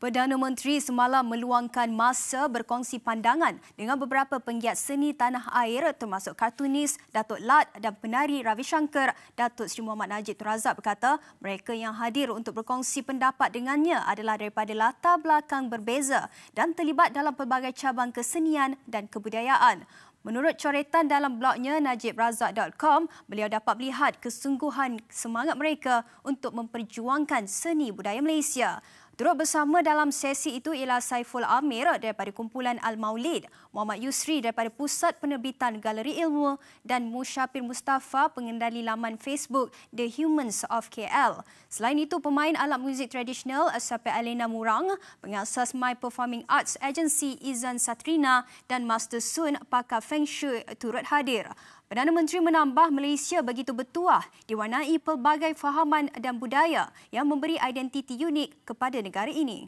Perdana Menteri semalam meluangkan masa berkongsi pandangan dengan beberapa penggiat seni tanah air termasuk kartunis Datuk Lat dan penari Ravi Shankar. Datuk Sri Muhammad Najib Razak berkata mereka yang hadir untuk berkongsi pendapat dengannya adalah daripada latar belakang berbeza dan terlibat dalam pelbagai cabang kesenian dan kebudayaan. Menurut coretan dalam blognya najibrazak.com, beliau dapat melihat kesungguhan semangat mereka untuk memperjuangkan seni budaya Malaysia. Turut bersama dalam sesi itu ialah Saiful Amir daripada kumpulan Al Maulid, Muhammad Yusri daripada Pusat Penerbitan Galeri Ilmu dan Musyafir Mustafa pengendali laman Facebook The Humans of KL. Selain itu, pemain alat muzik tradisional Asape Alena Murang, pengasas My Performing Arts Agency Izan Satrina dan Master Sun pakar Feng Shui turut hadir. Perdana Menteri menambah Malaysia begitu bertuah diwarnai pelbagai fahaman dan budaya yang memberi identiti unik kepada negara negara ini.